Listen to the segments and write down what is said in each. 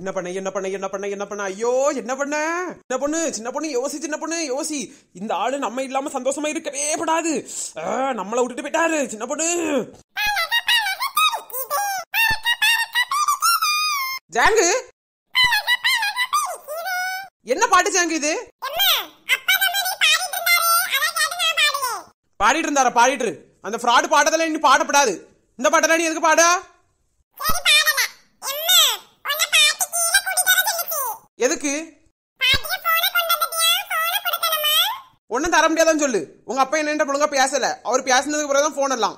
என்ன பண்ண என்ன பண்ண என்ன பண்ண என்ன பண்ண ஐயோ என்ன பண்ண என்ன பொண்ணு சின்ன பொண்ணு யோசி சின்ன பொண்ணு யோசி இந்த ஆளு நம்ம இல்லாம சந்தோஷமா இருக்கவே படாது நம்மளை விட்டுட்டு போயிட்டாரு சின்ன பொண்ணு ஜாங்கு என்ன பாட்டு ஜாங்கு இது பாடிட்டு இருந்தாரா பாடிட்டு அந்த ஃப்ராடு பாட்டதெல்லாம் நீ பாடப்படாது இந்த பாட்டெல்லாம் நீ எதுக்கு பாடா எதுக்கு ஒண்ணும் தர முடியாதான் சொல்லு உங்க அப்பா என்ன ஒழுங்கா பேசல அவர் பேசினதுக்கு பிறகு தான் போன் எல்லாம்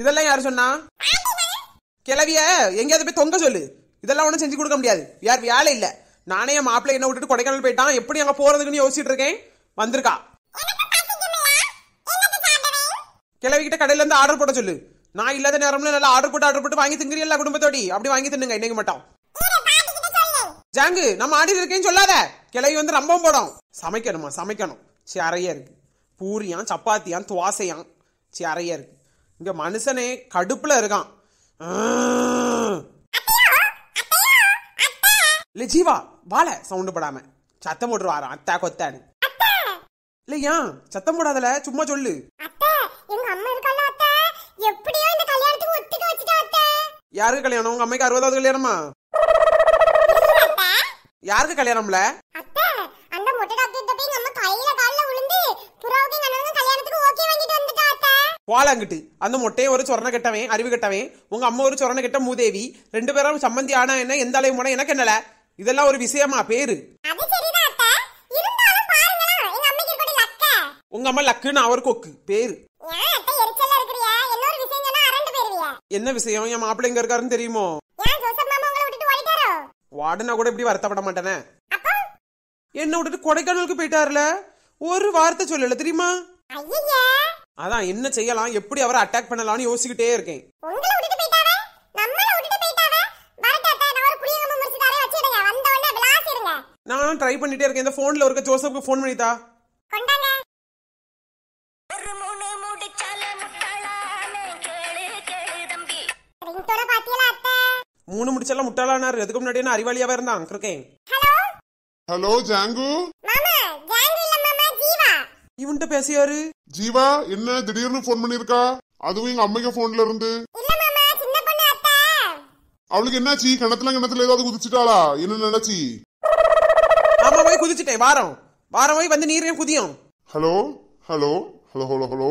இதெல்லாம் யாரு சொன்னா கிளவிய எங்கேயாவது போய் தொங்க சொல்லு இதெல்லாம் ஒன்றும் செஞ்சு கொடுக்க முடியாது யார் வேலை இல்லை நானே என் மாப்பிள்ளை என்ன விட்டுட்டு கொடைக்கானல் போயிட்டான் எப்படி அங்கே போறதுக்குன்னு யோசிச்சுட்டு இருக்கேன் வந்திருக்கா கிட்ட கடையில இருந்து ஆர்டர் போட சொல்லு நான் இல்லாத நேரம்ல நல்லா ஆர்டர் போட்டு ஆர்டர் போட்டு வாங்கி திங்குறீல்ல குடும்பத்தோடி அப்படி வாங்கி தின்னுங்க இன்னைக்கு மட்டும் ஜாங்கு நம்ம ஆடி இருக்கேன்னு சொல்லாத கிளவி வந்து ரொம்ப போடும் சமைக்கணுமா சமைக்கணும் சரையா இருக்கு பூரியான் சப்பாத்தியான் துவாசையான் சரையா இருக்கு இங்க மனுஷனே கடுப்புல இருக்கான் இல்லை ஜீவா வாழ சவுண்டு போடாம சத்தம் போட்டு அத்தா கொத்தான்னு இல்லையா சத்தம் போடாதல சும்மா சொல்லு எப்படியோ இந்த கல்யாணத்துக்கு ஒத்துக்க வச்சுட்டா யாருக்கு கல்யாணம் உங்க அம்மைக்கு அறுபதாவது கல்யாணமா யாருக்கு கல்யாணம்ல அத்தை அந்த மொட்டையை ஒரு சொரண கெட்டவன் அறிவு கெட்டவன் உங்க அம்மா ஒரு சொரண கெட்ட மூதேவி ரெண்டு பேரும் சம்மந்தி ஆனா என்ன எந்த அளவு போனா எனக்கு என்னல இதெல்லாம் ஒரு விஷயமா பேரு உங்க அம்மா லக்குன்னு அவர் கொக்கு பேரு என்ன விஷயம் என் மாப்பிள்ள எங்க இருக்காருன்னு தெரியுமோ வாடனா கூட இப்படி வருத்தப்பட மாட்டேனே என்ன விட்டுட்டு கொடைக்கானலுக்கு போயிட்டாருல ஒரு வார்த்தை சொல்லல தெரியுமா அதான் என்ன செய்யலாம் எப்படி அவரை அட்டாக் பண்ணலாம்னு யோசிக்கிட்டே இருக்கேன் நானும் ட்ரை பண்ணிட்டே இருக்கேன் இந்த போன்ல இருக்க ஜோசப்க்கு போன் பண்ணிட்டா முட்டோட பாத்தியல அத்தை மூணு முடிச்செல்லாம் முட்டாளானார் எதுக்கு முன்னாடி என்ன அறிவாளியாவே இருந்தான் கிருக்கேன் ஹலோ ஹலோ ஜாங்கு மாமா ஜாங்கு இல்ல மாமா ஜீவா இவன்ட்ட பேசியாரு ஜீவா என்ன திடீர்னு ஃபோன் பண்ணிருக்கா அதுவும் எங்க அம்மைக்கு போன்ல இருந்து இல்ல மாமா சின்ன பொண்ணு அத்தை அவளுக்கு என்னாச்சு கிணத்துல கிணத்துல ஏதாவது குதிச்சிட்டாளா என்ன நினைச்சி ஆமா போய் குதிச்சிட்டேன் வாரம் வாரம் போய் வந்து நீரையும் குதியும் hello hello hello hello hello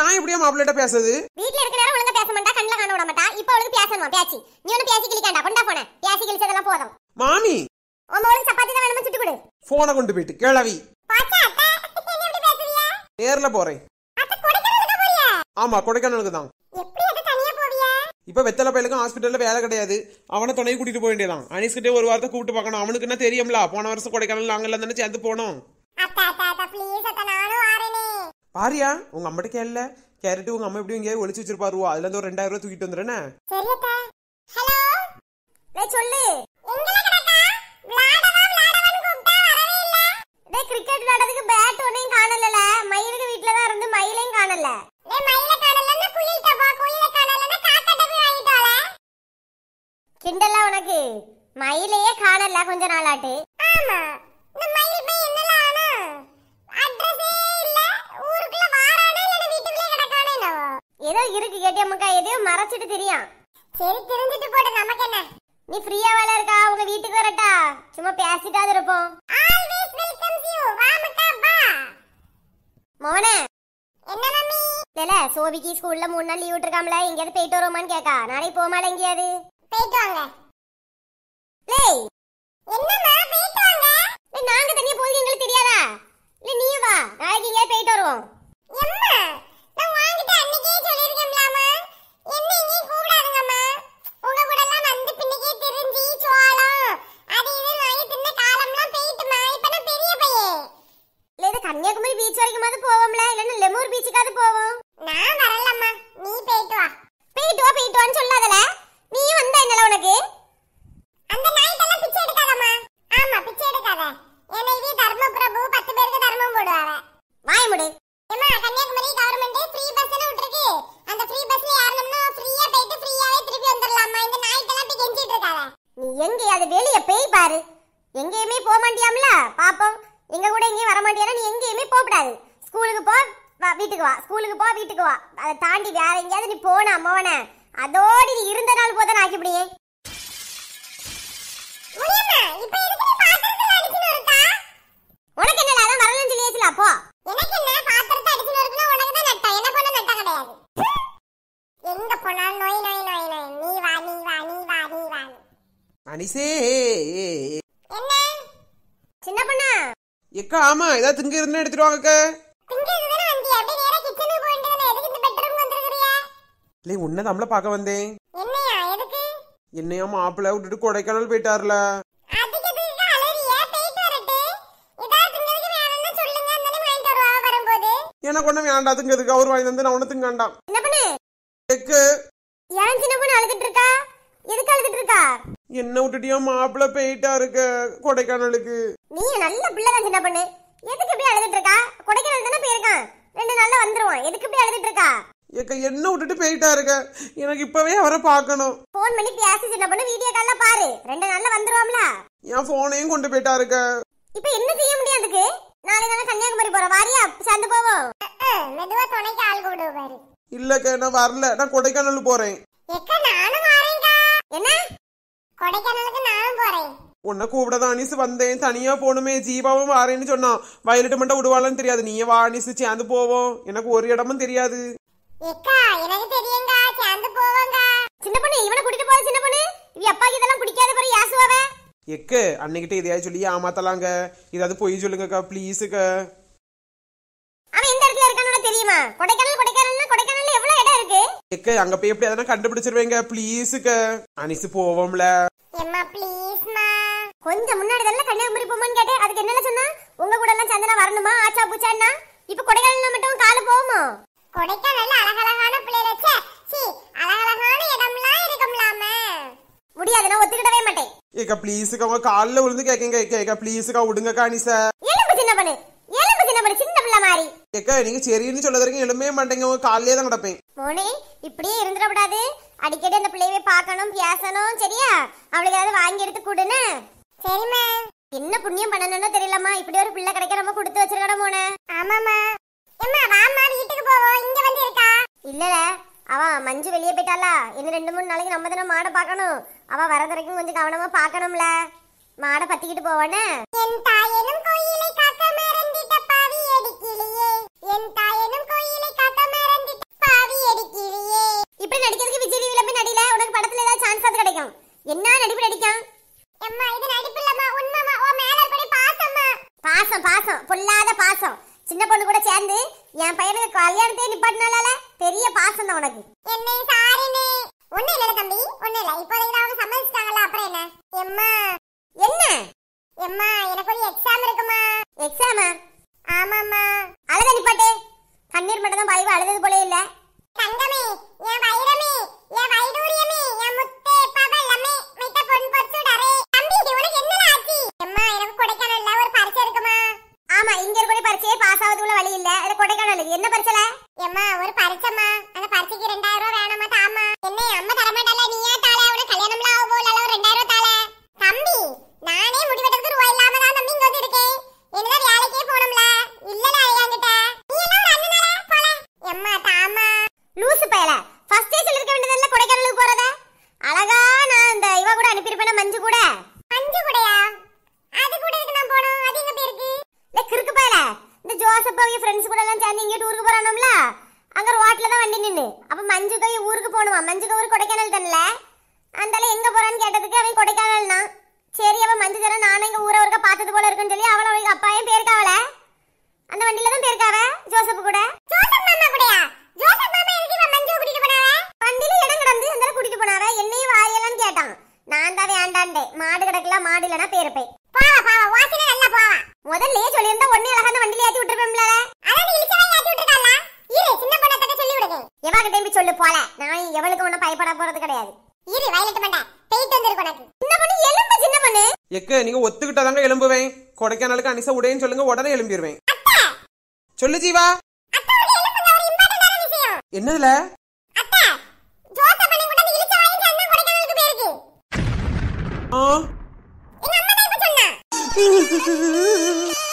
நான் எப்படியா மாப்பிள்ளை பேசுது வீட்ல இருக்க நேரம் ஒழுங்கா பேச மாட்டா கண்ணல காண விட மாட்டா இப்ப ஒழுங்கா பேசணும் பேசி நீ ஒன்னு பேசி கிளிக்கடா கொண்டா போனே பேசி கிழிச்சதெல்லாம் போதும் மாமி உன் சப்பாத்தி தான் வேணுமா சுட்டு கொடு போனை கொண்டு போயிட்டு கிளவி நேர்ல போறேன் ஆமா கொடைக்கானலுக்கு தான் இப்ப வெத்தல பயலுக்கும் ஹாஸ்பிட்டல்ல வேலை கிடையாது அவனை துணை கூட்டிட்டு போக வேண்டியதான் அனிஸ்கிட்டே ஒரு வாரத்தை கூப்பிட்டு பாக்கணும் அவனுக்கு என்ன தெரியும்ல போன வருஷம் கொடைக்கானல் நாங்க எல்லாம் தானே சேர்ந்து போனோம் பாரியா உங்க அம்மாட்ட கேள்ல கேரட்டு உங்க அம்மா இப்படி எங்கேயாவது ஒளிச்சு வச்சிருப்பாருவா அதுல இருந்து ஒரு ரெண்டாயிரம் ரூபாய் தூக்கிட்டு வந்துடுறேன்னு சொல்லு கிரிக்கெட் விளையாடுறதுக்கு பேட் ஒன்னையும் காணல மயிலுக்கு வீட்டுல தான் இருந்து மயிலையும் காணல கிண்டல்ல உனக்கு மயிலையே காணல கொஞ்ச நாளாட்டு ஆமா ஏதோ இருக்கு முக்கா எதையோ மறைச்சிட்டு தெரியும் சரி தெரிஞ்சிட்டு போடு நமக்கு என்ன நீ ஃப்ரீயா வேலை இருக்கா உங்க வீட்டுக்கு வரட்டா சும்மா பேசிட்டாது இருப்போம் ஆல்வேஸ் வெல்கம்ஸ் யூ வா முக்கா வா மோனே என்ன மம்மி இல்ல சோபிக்கு ஸ்கூல்ல மூணு நாள் லீவ் விட்டுருக்காமல எது போயிட்டு வரோமானு கேக்கா நானே போமால எங்கயாவது போயிட்டு வாங்க லேய் என்னமா போயிட்டு வாங்க நாங்க தனியா போகுது எங்களுக்கு தெரியாதா இல்ல நீ வா நாளைக்கு எங்கயாவது போயிட்டு வருவோம் எம்மா கன்னியாகுமரி பீச் அது போவோம்ல இல்லன்னா லெமூர் பீச்சுக்காவது போவோம் நான் வரலம்மா நீ போயிட்டு வா போயிட்டு வா போயிட்டு வான்னு சொல்லாதல நீ வந்தா என்னல உனக்கு அந்த நாய்க்கெல்லாம் பிச்சை எடுக்காதம்மா ஆமா பிச்சை எடுக்காத ஏன்னா இது தர்ம பிரபு பத்து பேருக்கு தர்மம் போடுவாங்க வாய் முடு ஏமா கன்னியாகுமரி கவர்மெண்ட் ஃப்ரீ எல்லாம் விட்டுருக்கு அந்த ஃப்ரீ பஸ்ல ஏறணும்னா ஃப்ரீயா போயிட்டு ஃப்ரீயாவே திருப்பி வந்துடலாமா இந்த நாய்க்கெல்லாம் போய் கெஞ்சிட்டு இருக்காத நீ எங்க அது வெளிய பேய் பாரு எங்கேயுமே போக மாட்டியாம்ல பாப்போம் எங்க கூட எங்கேயும் வர மாட்டேன்னா நீ எங்கேயுமே போகக்கூடாது ஸ்கூலுக்கு போ வீட்டுக்கு வா ஸ்கூலுக்கு போ வீட்டுக்கு வா அதை தாண்டி வேற எங்கேயாவது நீ போன அம்மாவன அதோடு நீ இருந்த நாள் போதானே ஆக்கிப்படியே உனக்கு என்ன அதான் வரலன்னு சொல்லி ஏச்சுல எனக்கு என்ன பாத்திரத்தை அடிச்சு நொறுக்குனா உனக்கு தான் நட்டா எனக்கு ஒன்றும் நட்டா கிடையாது எங்க போனாலும் நோய் நோய் நோய் நோய் நீ வா நீ வா நீ வா நீ வா அனிசே ஆமா ஏதாவது திங்க இருந்தா எடுத்துட்டு இல்லை பார்க்க வந்தேன் என்னையா மாப்பிள்ள விட்டுட்டு கொடைக்கானல் போயிட்டார்ல எனக்கு நான் என்ன விட்டுட்டியா மாப்பிள்ள போயிட்டா இருக்க கொடைக்கானலுக்கு நீ நல்ல பிள்ளை தான் சின்ன பண்ணு எதுக்கு இப்படி அழுதுட்டு இருக்கா கொடைக்கானல் தானே போயிருக்கான் ரெண்டு நாள்ல வந்துருவான் எதுக்கு இப்படி அழுதுட்டு இருக்கா ஏக்க என்ன விட்டுட்டு போயிட்டா இருக்க எனக்கு இப்பவே அவரை பார்க்கணும் ஃபோன் பண்ணி பேசி சின்ன பண்ணு வீடியோ கால்ல பாரு ரெண்டு நாள்ல வந்துருவாம்ல என் போனையும் கொண்டு போயிட்டா இருக்க இப்ப என்ன செய்ய அதுக்கு நாளைக்கு நாளை கன்னியாகுமரி போற வாரியா சேர்ந்து போவோம் மெதுவா துணைக்கு ஆள் கூப்பிடு பாரு இல்லக்கா நான் வரல நான் கொடைக்கானல் போறேன் எக்க நானும் வரேன்க்கா என்ன கொடைக்கானலுக்கு நானும் போறேன் உன்னை கூப்பிடதான் தான் அனிசு வந்தேன் தனியாக போகணுமே ஜீவாவும் வாரேன்னு சொன்னான் வயலிட்டு மட்டும் விடுவாளன்னு தெரியாது நீய வா அனிசு சேர்ந்து போவோம் எனக்கு ஒரு இடமும் தெரியாது எக்கு அன்னைக்கிட்ட சொல்லி ஏமாத்தலாங்க பொய் சொல்லுங்கக்கா எக்கு போய் எப்படி கண்டுபிடிச்சிருவேங்க ப்ளீஸுக்கு அனிசு போவோம்ல என்ன கொஞ்சம் முன்னாடி தானே கன்னியாகுமரி போமான்னு கேட்டேன் அதுக்கு என்னென்ன சொன்னா உங்க கூட எல்லாம் சந்தனா வரணுமா ஆச்சா பூச்சான்னா இப்ப கொடைக்கானல் மட்டும் காலு போகுமா கொடைக்கானல் அழகழகான பிள்ளைகளச்சே சி அழகழகான இடம்லாம் இருக்கும்லாம முடியாது நான் ஒத்துக்கிடவே மாட்டேன் ஏக்கா ப்ளீஸ்க்கா உங்க காலில் விழுந்து கேட்குங்க ஏக்கா ப்ளீஸ்க்கா விடுங்கக்கா அனிசா எலும்பு சின்ன பண்ணு எலும்பு சின்ன பண்ணு சின்ன பிள்ளை மாதிரி ஏக்கா நீங்க சரின்னு சொல்ல வரைக்கும் எலும்பவே மாட்டேங்க உங்க காலிலே தான் கிடப்பேன் மோனே இப்படியே இருந்துடக்கூடாது அடிக்கடி அந்த பிள்ளையவே பார்க்கணும் பேசணும் சரியா அவளுக்கு ஏதாவது வாங்கி எடுத்து கொடுன்னு சரிம்மா என்ன புண்ணியம் பண்ணணும்னு தெரியலம்மா இப்படி ஒரு பிள்ளை கிடைக்க நம்ம கொடுத்து வச்சிருக்கணும் போன ஆமாமா ஏம்மா வாம்மா வீட்டுக்கு போவோம் இங்க வந்து இருக்கா இல்லல அவ மஞ்சு வெளிய போயிட்டாளா இன்னும் ரெண்டு மூணு நாளைக்கு நம்ம தானே மாடை பார்க்கணும் அவ வரது வரைக்கும் கொஞ்சம் கவனமா பார்க்கணும்ல மாடை பத்திக்கிட்டு போவானே சேர்ந்து என் பையனுக்கு கல்யாணத்தை நிப்பாட்டினால பெரிய பாசம் தான் உனக்கு என்ன சாரினே ஒண்ணு இல்ல தம்பி ஒண்ணு இல்ல இப்ப அவங்க சம்மதிச்சிட்டாங்கல்ல அப்புறம் என்ன எம்மா என்ன எம்மா எனக்கு ஒரு எக்ஸாம் இருக்குமா எக்ஸாமா ஆமாமா அழுத நிப்பாட்டு கண்ணீர் மட்டும் தான் பயவு அழுதது போல இல்ல தங்கமே என் வைரமே என் வைடூரியமே சொல்லியிருக்கல ஃபர்ஸ்டே சொல்லிருக்க வேண்டியதல்ல கொடைக்கானலுக்கு போறத அழகா நான் இந்த இவ கூட அனுப்பியிருப்பேன் மஞ்சு கூட மஞ்சு கூடயா அது கூட இருக்கு நான் போனோம் அது எங்க போயிருக்கு இந்த கிறுக்கு பயல இந்த ஜோசப் அவங்க ஃப்ரெண்ட்ஸ் கூட எல்லாம் சேர்ந்து இங்க டூருக்கு போறானோம்ல அங்க ரோட்ல தான் வண்டி நின்னு அப்ப மஞ்சு கை ஊருக்கு போகணுமா மஞ்சு கை ஊர் கொடைக்கானல் தானல அந்தால எங்க போறான்னு கேட்டதுக்கு அவன் கொடைக்கானல் தான் சரி அவன் மஞ்சு தரம் நானும் எங்க ஊரை ஒருக்க பார்த்தது போல இருக்குன்னு சொல்லி அவளும் அவங்க அப்பாயும் பேருக்காவல அந்த வண்டியில தான் பேருக்காவ ஜோசப் கூட ஜோசப் மாமா கூடயா ஜோசப் வண்டியில இடம் கிடந்து அந்த கூட்டிட்டு போனாவ என்னையும் வாரியலாம்னு கேட்டான் நான் தான் வேண்டான்டே மாடு கிடக்கல மாடு இல்லனா பேருப்பேன் பாவா பாவா வாசினே நல்லா பாவா முதல்லயே சொல்லியிருந்தா ஒண்ணே அழகான வண்டியில ஏத்தி விட்டுருப்பேன்ல அதான் இழிச்சவன் ஏத்தி விட்டுருக்கல இரு சின்ன பொண்ணை தட்ட சொல்லி விடுங்க எவாக தேம்பி சொல்லு போல நான் எவளுக்கு ஒண்ணு பயப்பட போறது கிடையாது இரு வயலட் பண்ண பேயிட்டு வந்திருக்கு உனக்கு சின்ன பொண்ணு எலும்பு சின்ன பொண்ணு எக்க நீங்க ஒத்துக்கிட்டாதாங்க எலும்புவேன் கொடைக்கானலுக்கு அனிசா உடையன்னு சொல்லுங்க உடனே எலும்பிடுவேன் சொல்லு ஜீவா என்னதுல 啊！你看，那一个在